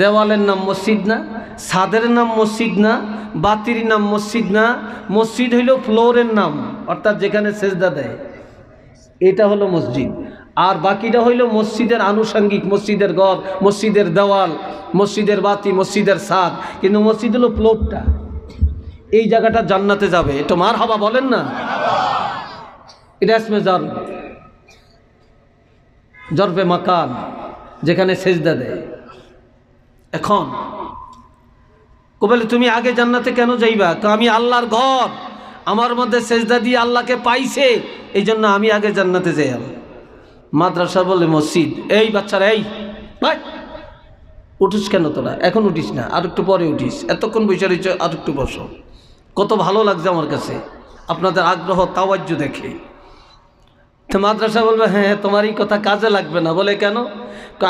দেওয়ালের নাম মসজিদ না সাদের নাম মসজিদ না বাতির নাম মসজিদ না মসজিদ হইল ফ্লোরের নাম অর্থাৎ যেখানে সেজদা দেয় এটা হলো মসজিদ আর বাকিটা হইল মসজিদের আনুষঙ্গিক মসজিদের ঘর মসজিদের দেওয়াল মসজিদের বাতি মসজিদের সাদ কিন্তু মসজিদ হলো ফ্লোরটা এই জায়গাটা জান্নাতে যাবে এটা মার হাবা বলেন না এটা আসবে জর জর্বে মাকান যেখানে সেজদা দেয় এখন ও বলে তুমি আগে জান্নাতে কেন যাইবা তো আমি আল্লাহর ঘর আমার মধ্যে সেজদা দিয়ে আল্লাহকে পাইছে এই জন্য আমি আগে জান্নাতে যাইয়াম মাদ্রাসা বলে মসজিদ এই বাচ্চারা এই ভাই উঠিস কেন তোরা এখন উঠিস না আর একটু পরে উঠিস এতক্ষণ বৈশা রয়েছে আর একটু বসো কত ভালো লাগছে আমার কাছে আপনাদের আগ্রহ তাওয়াজ্য দেখে তো মাদ্রাসা বলবে হ্যাঁ তোমার এই কথা কাজে লাগবে না বলে কেন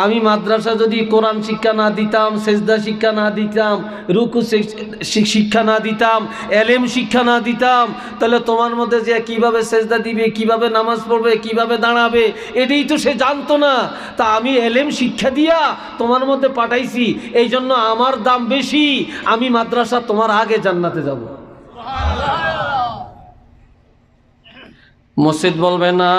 আমি মাদ্রাসা যদি কোরআন শিক্ষা না দিতাম সেজদা শিক্ষা না দিতাম রুকু শিক্ষা না দিতাম এলেম শিক্ষা না দিতাম তাহলে তোমার মধ্যে যে কিভাবে সেজদা দিবে কিভাবে নামাজ পড়বে কিভাবে দাঁড়াবে এটাই তো সে জানতো না তা আমি এলেম শিক্ষা দিয়া তোমার মধ্যে পাঠাইছি এই জন্য আমার দাম বেশি আমি মাদ্রাসা তোমার আগে জান্নাতে যাব মসজিদ বলবে না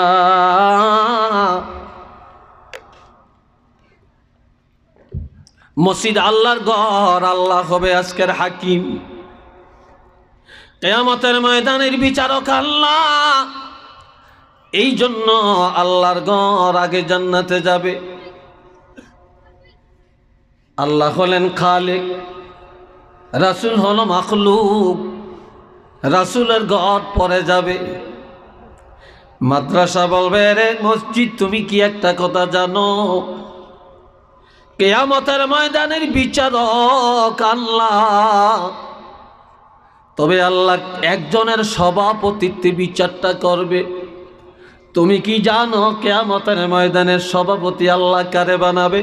মসজিদ আল্লাহর ঘর আল্লাহ হবে আজকের হাকিম কেয়ামতের ময়দানের বিচারক আল্লাহ এই জন্য আল্লাহর ঘর আগে জান্নাতে যাবে আল্লাহ হলেন খালে রাসুল হল মাখলুক রাসুলের ঘর পরে যাবে মাদ্রাসা বলবে রে মসজিদ তুমি কি একটা কথা জানো কেয়ামতের ময়দানের বিচারক আল্লাহ তবে আল্লাহ একজনের সভাপতিত্বে বিচারটা করবে তুমি কি জানো কেয়ামতের ময়দানের সভাপতি আল্লাহ কারে বানাবে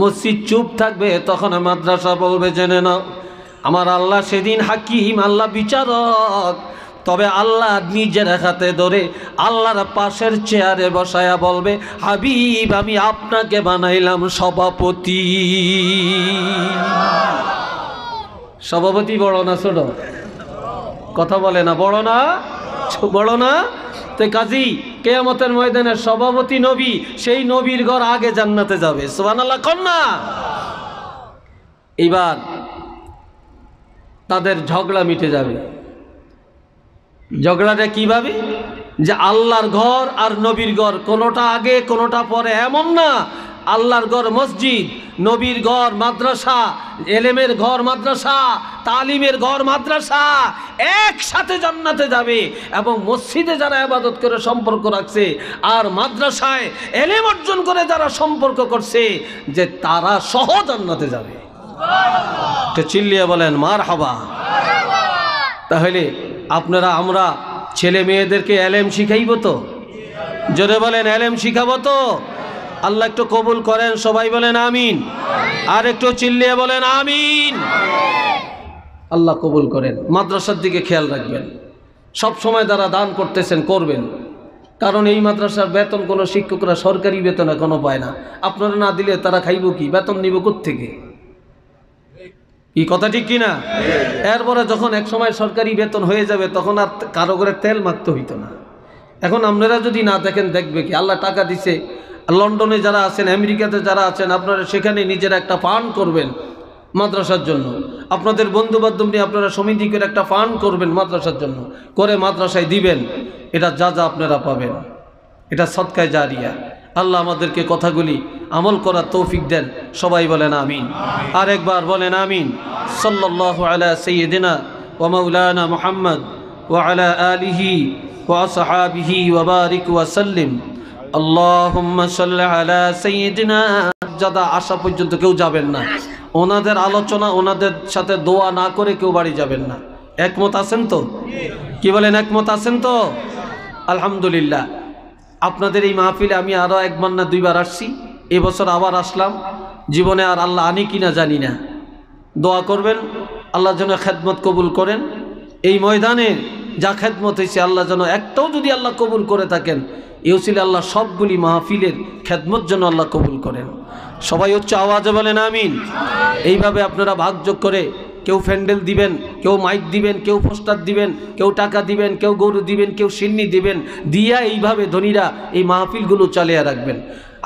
মসজিদ চুপ থাকবে তখন মাদ্রাসা বলবে জেনে নাও আমার আল্লাহ সেদিন হাকিম আল্লাহ বিচারক তবে আল্লাহ নিজের হাতে ধরে আল্লাহর পাশের চেয়ারে বসায়া বলবে হাবিব আমি আপনাকে বানাইলাম সভাপতি সভাপতি বড় না ছোট কথা বলে না বড় না বড় না তে কাজী কেয়ামতের ময়দানের সভাপতি নবী সেই নবীর ঘর আগে জান্নাতে যাবে সোহানাল্লাহ কন্যা এইবার তাদের ঝগড়া মিটে যাবে ঝগড়াটা কিভাবে যে আল্লাহর ঘর আর নবীর ঘর কোনোটা আগে কোনোটা পরে এমন না আল্লাহর ঘর মসজিদ নবীর ঘর মাদ্রাসা এলেমের ঘর মাদ্রাসা তালিমের ঘর মাদ্রাসা একসাথে জান্নাতে যাবে এবং মসজিদে যারা আবাদত করে সম্পর্ক রাখছে আর মাদ্রাসায় এলেম অর্জন করে যারা সম্পর্ক করছে যে তারা সহ জান্নাতে যাবে চিল্লিয়া বলেন মার হাবা তাহলে আপনারা আমরা ছেলে মেয়েদেরকে এলেম শিখাইব তো জোরে বলেন এলেম শিখাবো তো আল্লাহ একটু কবুল করেন সবাই বলেন আমিন আর একটু চিল্লিয়ে বলেন আমিন আল্লাহ কবুল করেন মাদ্রাসার দিকে খেয়াল রাখবেন সব সময় তারা দান করতেছেন করবেন কারণ এই মাদ্রাসার বেতন কোনো শিক্ষকরা সরকারি বেতন এখনও পায় না আপনারা না দিলে তারা খাইব কি বেতন নিব থেকে। এই কথা ঠিক কিনা এরপরে যখন এক সময় সরকারি বেতন হয়ে যাবে তখন আর কারো করে তেল মারতে হইতো না এখন আপনারা যদি না দেখেন দেখবে কি আল্লাহ টাকা দিছে লন্ডনে যারা আছেন আমেরিকাতে যারা আছেন আপনারা সেখানে নিজেরা একটা ফান্ড করবেন মাদ্রাসার জন্য আপনাদের বন্ধু বান্ধব নিয়ে আপনারা সমিতি করে একটা ফান্ড করবেন মাদ্রাসার জন্য করে মাদ্রাসায় দিবেন এটা যা যা আপনারা পাবেন এটা সৎকায় জারিয়া আল্লাহ আমাদেরকে কথাগুলি আমল করার তৌফিক দেন সবাই বলেন আমিন আর একবার বলেন আমিন সাল্লাহ আলা মোহাম্মদ وعلى آله وأصحابه وبارك وسلم আসা পর্যন্ত কেউ যাবেন না ওনাদের আলোচনা ওনাদের সাথে দোয়া না করে কেউ বাড়ি যাবেন না একমত আছেন তো কি বলেন একমত আছেন তো আলহামদুলিল্লাহ আপনাদের এই মাহফিলে আমি আরও একবার না দুইবার আসছি এবছর আবার আসলাম জীবনে আর আল্লাহ আনি না জানি না দোয়া করবেন আল্লাহ যেন খেদমত কবুল করেন এই ময়দানে যা খেদমত হয়েছে আল্লাহ যেন একটাও যদি আল্লাহ কবুল করে থাকেন ইউসিল আল্লাহ সবগুলি মাহফিলের খেদমত যেন আল্লাহ কবুল করেন সবাই হচ্ছে আওয়াজ বলেন আমিন এইভাবে আপনারা ভাগযোগ করে কেউ ফ্যান্ডেল দিবেন কেউ মাইক দিবেন কেউ পোস্টার দিবেন কেউ টাকা দিবেন কেউ গরু দিবেন কেউ সিন্নি দিবেন দিয়া এইভাবে ধনীরা এই মাহফিলগুলো চালিয়ে রাখবেন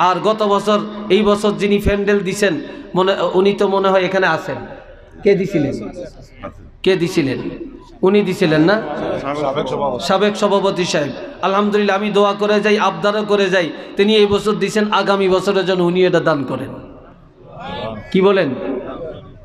আর গত বছর এই বছর যিনি ফ্যান্ডেল দিছেন মনে উনি তো মনে হয় এখানে আছেন কে দিছিলেন কে দিছিলেন উনি দিছিলেন না সাবেক সভাপতি সাহেব আলহামদুলিল্লাহ আমি দোয়া করে যাই আবদারও করে যাই তিনি এই বছর দিছেন আগামী বছরের জন্য উনি এটা দান করেন কি বলেন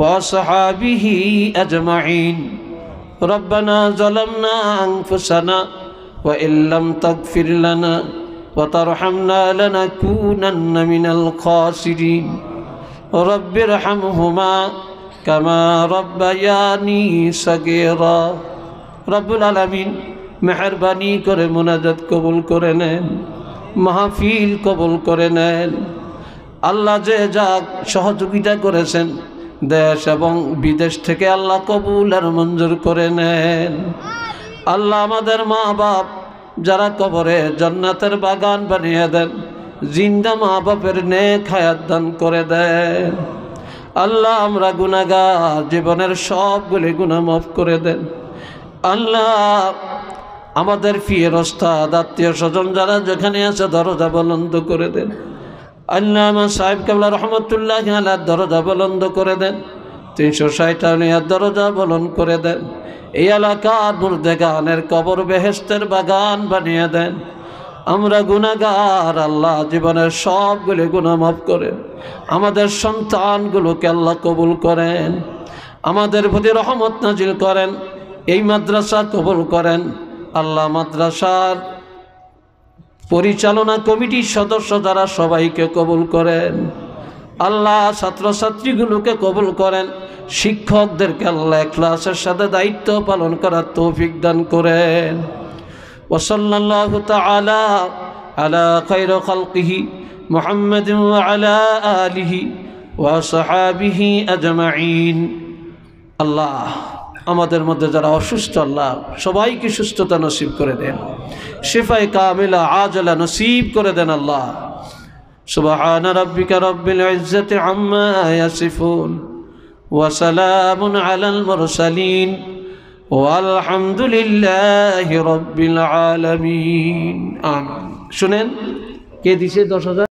وصحابه أجمعين ربنا ظلمنا أنفسنا وإن لم تغفر لنا وترحمنا لنكونن من الخاسرين رب ارحمهما كما ربياني صغيرا رب العالمين মেহরবানি করে মোনাজাত কবুল করে নেন মাহফিল কবুল করে নেন আল্লাহ যে যা সহযোগিতা করেছেন দেশ এবং বিদেশ থেকে আল্লাহ কবুল আর মঞ্জুর করে নেন আল্লাহ আমাদের মা বাপ যারা কবরে জান্নাতের বাগান বানিয়ে দেন জিন্দা মা বাপের নে হায়াত দান করে দেন আল্লাহ আমরা গুনাগা জীবনের সবগুলি গুণা মাফ করে দেন আল্লাহ আমাদের ফিয়ের ওস্তাদ আত্মীয় স্বজন যারা যেখানে আছে দরজা বলন্দ করে দেন আল্লামা সাহেব কেবলা রহমতুল্লাহ আল্লাহ দরজা বলন্দ করে দেন তিনশো ষাট আলিয়ার দরজা বলন করে দেন এই এলাকার মুর্দেগানের কবর বেহেস্তের বাগান বানিয়ে দেন আমরা গুণাগার আল্লাহ জীবনের সবগুলি গুণামাফ করেন আমাদের সন্তানগুলোকে আল্লাহ কবুল করেন আমাদের প্রতি রহমত নাজিল করেন এই মাদ্রাসা কবুল করেন আল্লাহ মাদ্রাসার পরিচালনা কমিটির সদস্য যারা সবাইকে কবুল করেন আল্লাহ ছাত্রছাত্রীগুলোকে কবুল করেন শিক্ষকদেরকে আল্লাহ ক্লাসের সাথে দায়িত্ব পালন করার তৌফিক দান করেন ওসল্লাহ তালা আলা খৈর খালকিহি মোহাম্মদ আলা আলিহি ওয়াসহাবিহি আজমাইন আল্লাহ আমাদের মধ্যে যারা অসুস্থ আল্লাহ সবাইকে সুস্থতা নসিব করে দেন শেফায় কামিলা আজলা নসিব করে দেন আল্লাহ سبحان ربك رب العزة عما يصفون وسلام على المرسلين والحمد لله رب العالمين آمين شنين কে দিছে দশ হাজার